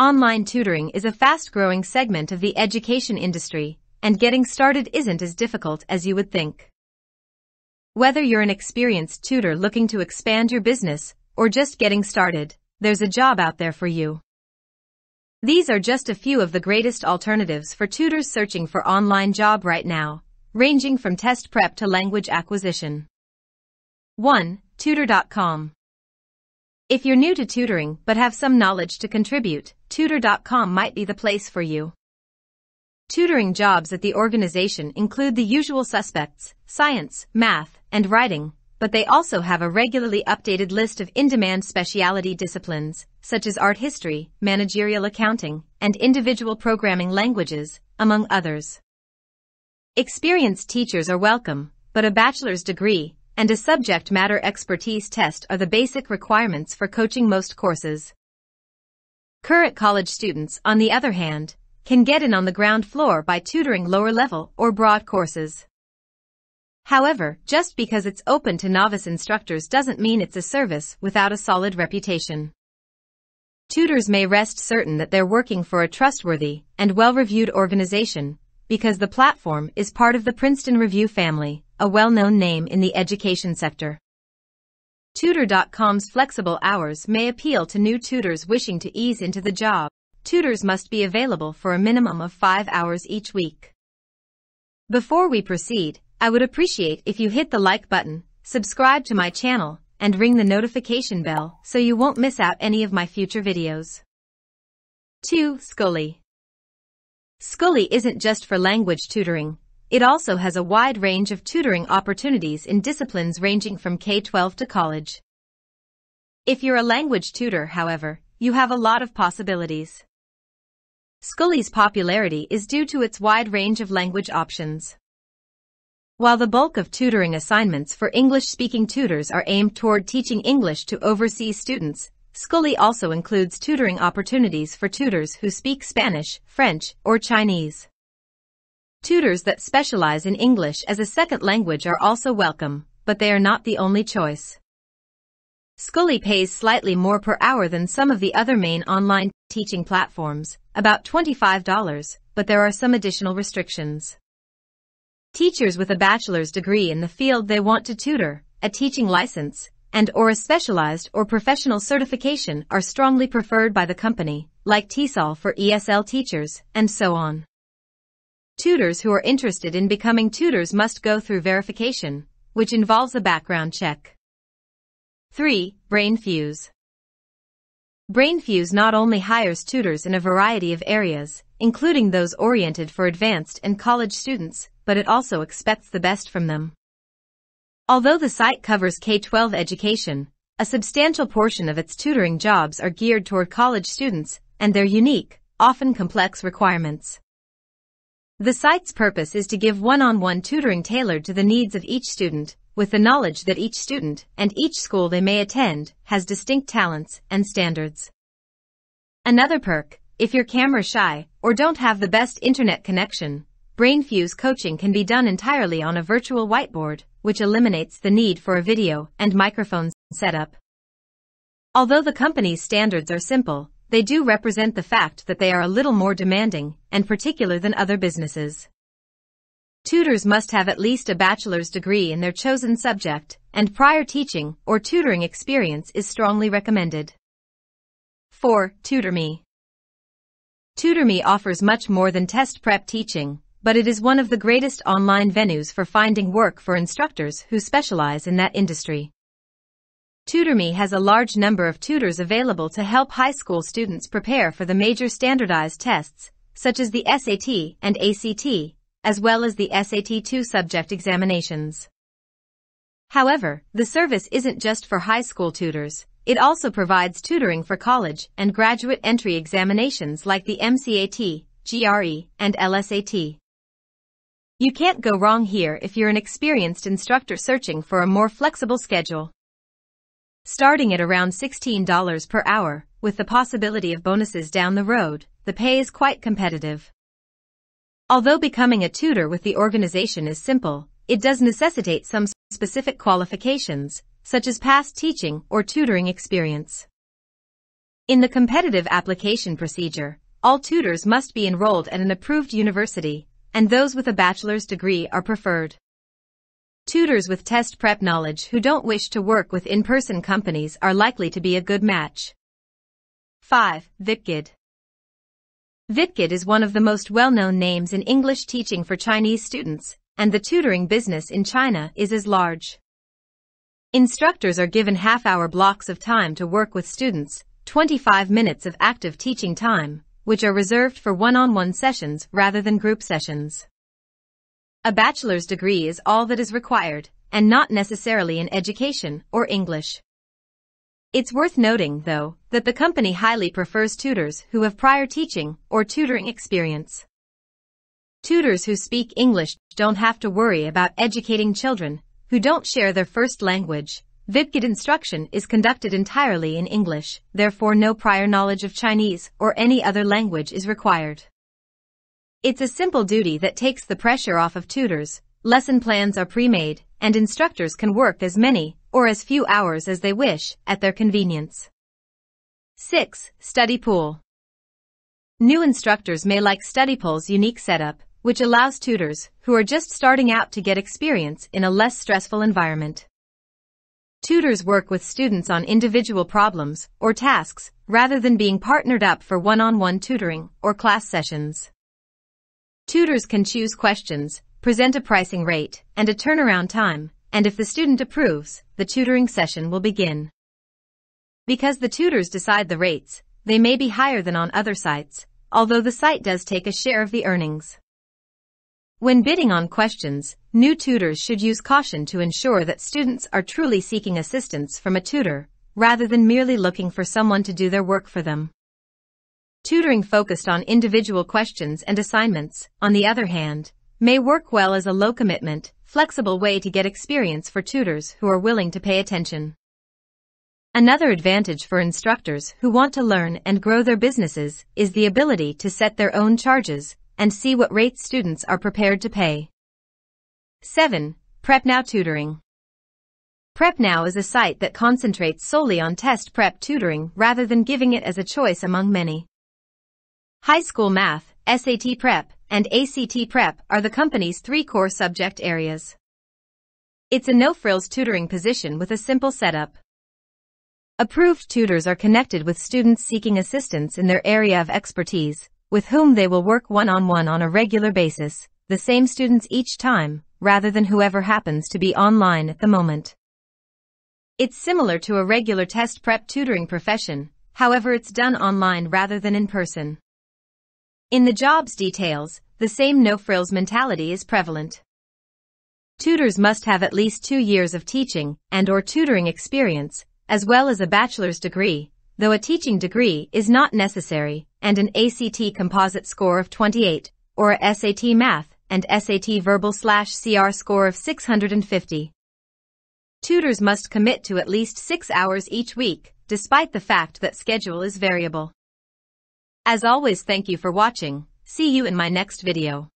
Online tutoring is a fast-growing segment of the education industry, and getting started isn't as difficult as you would think. Whether you're an experienced tutor looking to expand your business or just getting started, there's a job out there for you. These are just a few of the greatest alternatives for tutors searching for online job right now, ranging from test prep to language acquisition. 1. Tutor.com if you're new to tutoring but have some knowledge to contribute, tutor.com might be the place for you. Tutoring jobs at the organization include the usual suspects, science, math, and writing, but they also have a regularly updated list of in-demand specialty disciplines, such as art history, managerial accounting, and individual programming languages, among others. Experienced teachers are welcome, but a bachelor's degree, and a subject matter expertise test are the basic requirements for coaching most courses. Current college students, on the other hand, can get in on the ground floor by tutoring lower level or broad courses. However, just because it's open to novice instructors doesn't mean it's a service without a solid reputation. Tutors may rest certain that they're working for a trustworthy and well-reviewed organization because the platform is part of the Princeton Review family a well-known name in the education sector. Tutor.com's flexible hours may appeal to new tutors wishing to ease into the job. Tutors must be available for a minimum of 5 hours each week. Before we proceed, I would appreciate if you hit the like button, subscribe to my channel, and ring the notification bell so you won't miss out any of my future videos. 2. Scully Scully isn't just for language tutoring, it also has a wide range of tutoring opportunities in disciplines ranging from K-12 to college. If you're a language tutor, however, you have a lot of possibilities. Scully's popularity is due to its wide range of language options. While the bulk of tutoring assignments for English-speaking tutors are aimed toward teaching English to overseas students, Scully also includes tutoring opportunities for tutors who speak Spanish, French, or Chinese. Tutors that specialize in English as a second language are also welcome, but they are not the only choice. Scully pays slightly more per hour than some of the other main online teaching platforms, about $25, but there are some additional restrictions. Teachers with a bachelor's degree in the field they want to tutor, a teaching license, and or a specialized or professional certification are strongly preferred by the company, like TESOL for ESL teachers, and so on. Tutors who are interested in becoming tutors must go through verification, which involves a background check. 3. Brain Fuse BrainFuse not only hires tutors in a variety of areas, including those oriented for advanced and college students, but it also expects the best from them. Although the site covers K-12 education, a substantial portion of its tutoring jobs are geared toward college students and their unique, often complex requirements. The site's purpose is to give one-on-one tutoring tailored to the needs of each student, with the knowledge that each student and each school they may attend has distinct talents and standards. Another perk, if you're camera shy or don't have the best internet connection, BrainFuse coaching can be done entirely on a virtual whiteboard, which eliminates the need for a video and microphone setup. Although the company's standards are simple, they do represent the fact that they are a little more demanding and particular than other businesses. Tutors must have at least a bachelor's degree in their chosen subject, and prior teaching or tutoring experience is strongly recommended. 4. Tutor Me Tutor Me offers much more than test prep teaching, but it is one of the greatest online venues for finding work for instructors who specialize in that industry. TutorMe has a large number of tutors available to help high school students prepare for the major standardized tests, such as the SAT and ACT, as well as the SAT-2 subject examinations. However, the service isn't just for high school tutors, it also provides tutoring for college and graduate entry examinations like the MCAT, GRE, and LSAT. You can't go wrong here if you're an experienced instructor searching for a more flexible schedule. Starting at around $16 per hour, with the possibility of bonuses down the road, the pay is quite competitive. Although becoming a tutor with the organization is simple, it does necessitate some specific qualifications, such as past teaching or tutoring experience. In the competitive application procedure, all tutors must be enrolled at an approved university, and those with a bachelor's degree are preferred. Tutors with test prep knowledge who don't wish to work with in-person companies are likely to be a good match. 5. VitGid VitGid is one of the most well-known names in English teaching for Chinese students, and the tutoring business in China is as large. Instructors are given half-hour blocks of time to work with students, 25 minutes of active teaching time, which are reserved for one -on -one sessions rather than group sessions. A bachelor's degree is all that is required, and not necessarily in education or English. It's worth noting, though, that the company highly prefers tutors who have prior teaching or tutoring experience. Tutors who speak English don't have to worry about educating children who don't share their first language. Vipkid instruction is conducted entirely in English, therefore no prior knowledge of Chinese or any other language is required. It's a simple duty that takes the pressure off of tutors, lesson plans are pre-made, and instructors can work as many or as few hours as they wish at their convenience. 6. Study Pool New instructors may like Study Pool's unique setup, which allows tutors who are just starting out to get experience in a less stressful environment. Tutors work with students on individual problems or tasks rather than being partnered up for one-on-one tutoring or class sessions. Tutors can choose questions, present a pricing rate, and a turnaround time, and if the student approves, the tutoring session will begin. Because the tutors decide the rates, they may be higher than on other sites, although the site does take a share of the earnings. When bidding on questions, new tutors should use caution to ensure that students are truly seeking assistance from a tutor, rather than merely looking for someone to do their work for them. Tutoring focused on individual questions and assignments, on the other hand, may work well as a low commitment, flexible way to get experience for tutors who are willing to pay attention. Another advantage for instructors who want to learn and grow their businesses is the ability to set their own charges and see what rates students are prepared to pay. 7. PrepNow Tutoring PrepNow is a site that concentrates solely on test prep tutoring rather than giving it as a choice among many. High school math, SAT prep, and ACT prep are the company's three core subject areas. It's a no-frills tutoring position with a simple setup. Approved tutors are connected with students seeking assistance in their area of expertise, with whom they will work one-on-one on a regular basis, the same students each time, rather than whoever happens to be online at the moment. It's similar to a regular test prep tutoring profession, however it's done online rather than in person. In the job's details, the same no-frills mentality is prevalent. Tutors must have at least two years of teaching and or tutoring experience, as well as a bachelor's degree, though a teaching degree is not necessary, and an ACT composite score of 28, or a SAT math and SAT verbal slash CR score of 650. Tutors must commit to at least six hours each week, despite the fact that schedule is variable. As always thank you for watching, see you in my next video.